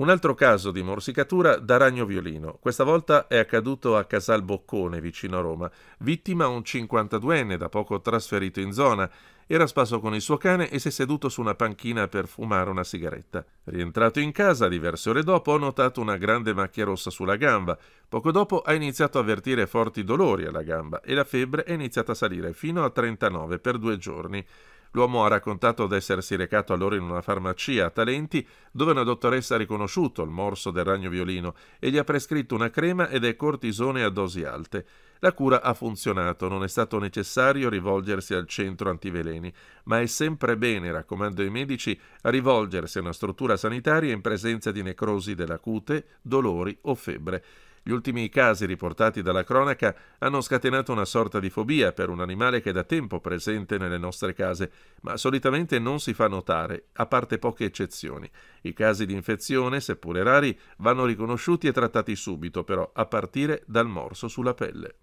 Un altro caso di morsicatura da ragno violino, questa volta è accaduto a Casal Boccone, vicino a Roma, vittima un 52enne da poco trasferito in zona, era spasso con il suo cane e si è seduto su una panchina per fumare una sigaretta. Rientrato in casa diverse ore dopo ha notato una grande macchia rossa sulla gamba, poco dopo ha iniziato a avvertire forti dolori alla gamba e la febbre è iniziata a salire fino a 39 per due giorni. L'uomo ha raccontato d'essersi recato allora in una farmacia a Talenti, dove una dottoressa ha riconosciuto il morso del ragno violino e gli ha prescritto una crema ed è cortisone a dosi alte. La cura ha funzionato, non è stato necessario rivolgersi al centro antiveleni, ma è sempre bene, raccomando i medici, rivolgersi a una struttura sanitaria in presenza di necrosi della cute, dolori o febbre. Gli ultimi casi riportati dalla cronaca hanno scatenato una sorta di fobia per un animale che è da tempo presente nelle nostre case, ma solitamente non si fa notare, a parte poche eccezioni. I casi di infezione, seppure rari, vanno riconosciuti e trattati subito, però a partire dal morso sulla pelle.